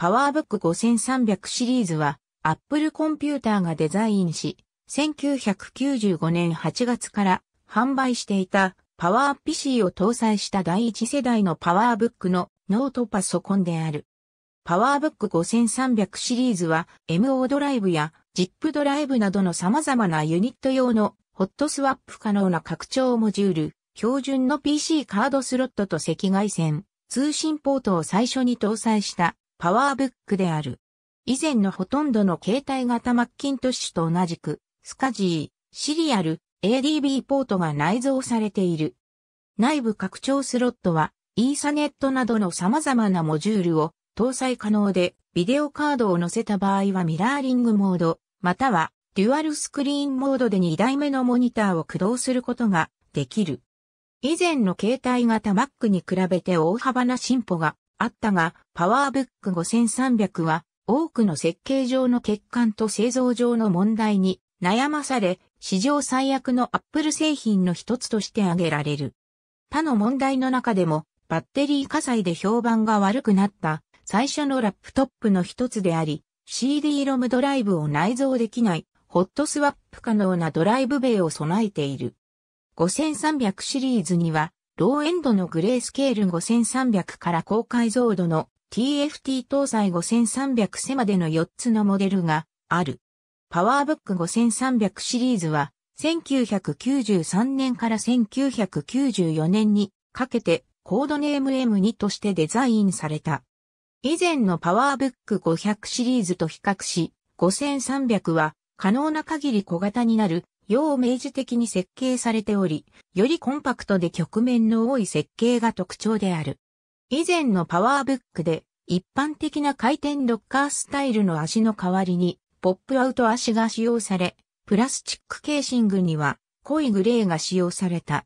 パワーブック5300シリーズは、Apple コンピューターがデザインし、1995年8月から販売していたパワー PC を搭載した第一世代のパワーブックのノートパソコンである。パワーブック5300シリーズは MO ドライブや ZIP ドライブなどの様々なユニット用のホットスワップ可能な拡張モジュール、標準の PC カードスロットと赤外線、通信ポートを最初に搭載したパワーブックである。以前のほとんどの携帯型マッキントッシュと同じく、スカジー、シリアル、ADB ポートが内蔵されている。内部拡張スロットは、イーサネットなどの様々なモジュールを搭載可能で、ビデオカードを載せた場合はミラーリングモード、またはデュアルスクリーンモードで2台目のモニターを駆動することができる。以前の携帯型 Mac に比べて大幅な進歩があったが、パワーブック5300は多くの設計上の欠陥と製造上の問題に悩まされ、史上最悪のアップル製品の一つとして挙げられる。他の問題の中でも、バッテリー火災で評判が悪くなった最初のラップトップの一つであり、CD ロムドライブを内蔵できないホットスワップ可能なドライブ米を備えている。5300シリーズにはローエンドのグレースケール5300から高解像度の TFT 搭載5300セまでの4つのモデルがある。パワーブック5300シリーズは1993年から1994年にかけてコードネーム M2 としてデザインされた。以前のパワーブック500シリーズと比較し、5300は可能な限り小型になる要明示的に設計されており、よりコンパクトで局面の多い設計が特徴である。以前のパワーブックで、一般的な回転ロッカースタイルの足の代わりに、ポップアウト足が使用され、プラスチックケーシングには濃いグレーが使用された。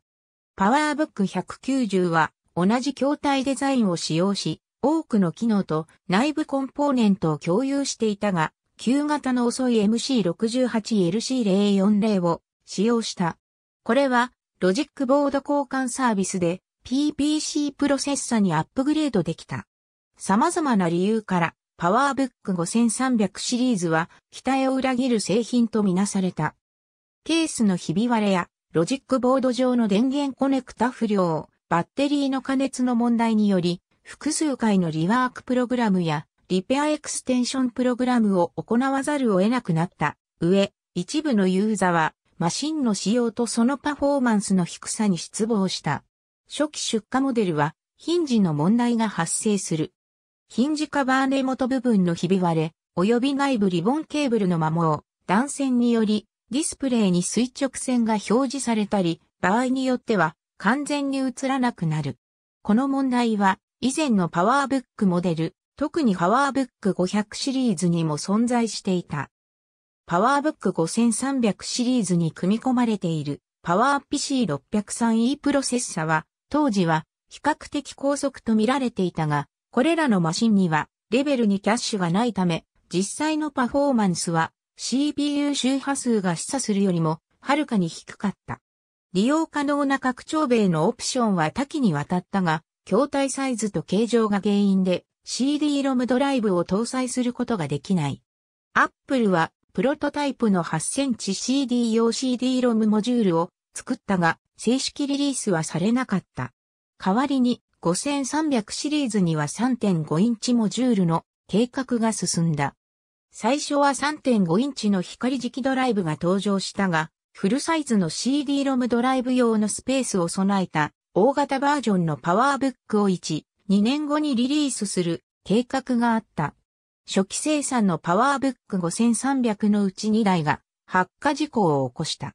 パワーブック190は同じ筐体デザインを使用し、多くの機能と内部コンポーネントを共有していたが、旧型の遅い MC68LC040 を使用した。これは、ロジックボード交換サービスで PPC プロセッサにアップグレードできた。様々な理由から、パワーブック5300シリーズは、期待を裏切る製品とみなされた。ケースのひび割れや、ロジックボード上の電源コネクタ不良、バッテリーの加熱の問題により、複数回のリワークプログラムやリペアエクステンションプログラムを行わざるを得なくなった上、一部のユーザはマシンの仕様とそのパフォーマンスの低さに失望した。初期出荷モデルはヒンジの問題が発生する。ヒンジカバー根元部分のひび割れ、及び内部リボンケーブルの摩耗、断線により、ディスプレイに垂直線が表示されたり、場合によっては完全に映らなくなる。この問題は以前のパワーブックモデル特にパワーブック500シリーズにも存在していた。パワーブック5300シリーズに組み込まれているパワー PC603E プロセッサは当時は比較的高速と見られていたが、これらのマシンにはレベルにキャッシュがないため、実際のパフォーマンスは CPU 周波数が示唆するよりもはるかに低かった。利用可能な拡張米のオプションは多岐にわたったが、筐体サイズと形状が原因で CD-ROM ドライブを搭載することができない。Apple はプロトタイプの8センチ CD 用 CD-ROM モジュールを作ったが正式リリースはされなかった。代わりに5300シリーズには3.5インチモジュールの計画が進んだ。最初は3.5インチの光磁気ドライブが登場したが、フルサイズの CD-ROM ドライブ用のスペースを備えた大型バージョンのパワーブックを1、2年後にリリースする計画があった。初期生産のパワーブック5300のうち2台が発火事故を起こした。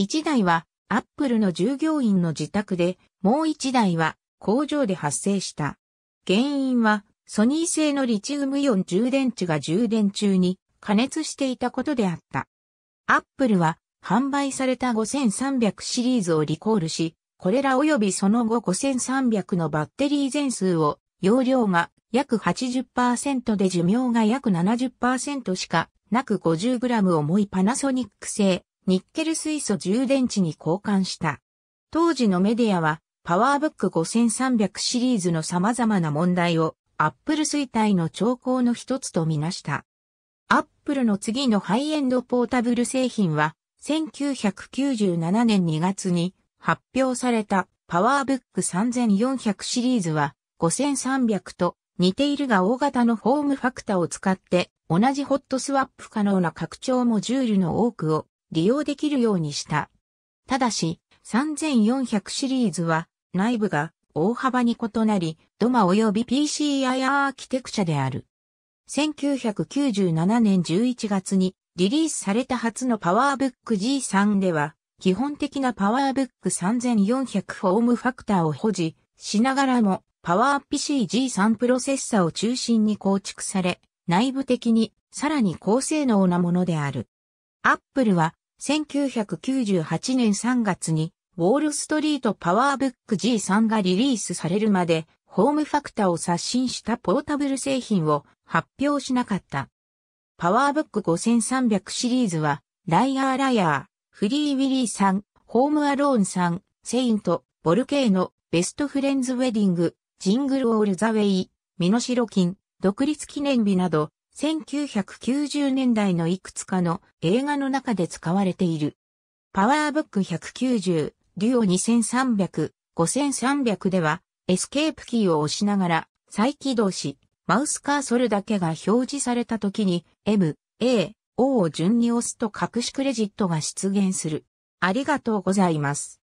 1台はアップルの従業員の自宅で、もう1台は工場で発生した。原因はソニー製のリチウムイオン充電池が充電中に加熱していたことであった。アップルは販売された5300シリーズをリコールし、これら及びその後5300のバッテリー全数を、容量が約80%で寿命が約70%しかなく 50g 重いパナソニック製ニッケル水素充電池に交換した。当時のメディアはパワーブック5300シリーズの様々な問題をアップル衰退の兆候の一つとみなした。アップルの次のハイエンドポータブル製品は1997年2月に発表されたパワーブック3400シリーズは5300と似ているが大型のフォームファクタを使って同じホットスワップ可能な拡張モジュールの多くを利用できるようにした。ただし3400シリーズは内部が大幅に異なり、ドマ及び PCI アーキテクチャである。1997年11月にリリースされた初のパワーブック G3 では、基本的なパワーブック3400フォームファクターを保持しながらも、パワーアップ CG3 プロセッサを中心に構築され、内部的にさらに高性能なものである。アップルは1998年3月にウォールストリートパワーブック G3 がリリースされるまでホームファクターを刷新したポータブル製品を発表しなかった。パワーブック5300シリーズはライアーライアー、フリー・ウィリーさん、ホーム・アローンさん、セイント、ボルケーノ、ベスト・フレンズ・ウェディング、ジングル・オール・ザ・ウェイ、ミノシロキン、独立記念日など、1990年代のいくつかの映画の中で使われている。パワーブック190、デュオ2300、5300では、エスケープキーを押しながら再起動し、マウスカーソルだけが表示された時に M、A、O を順に押すと隠しクレジットが出現する。ありがとうございます。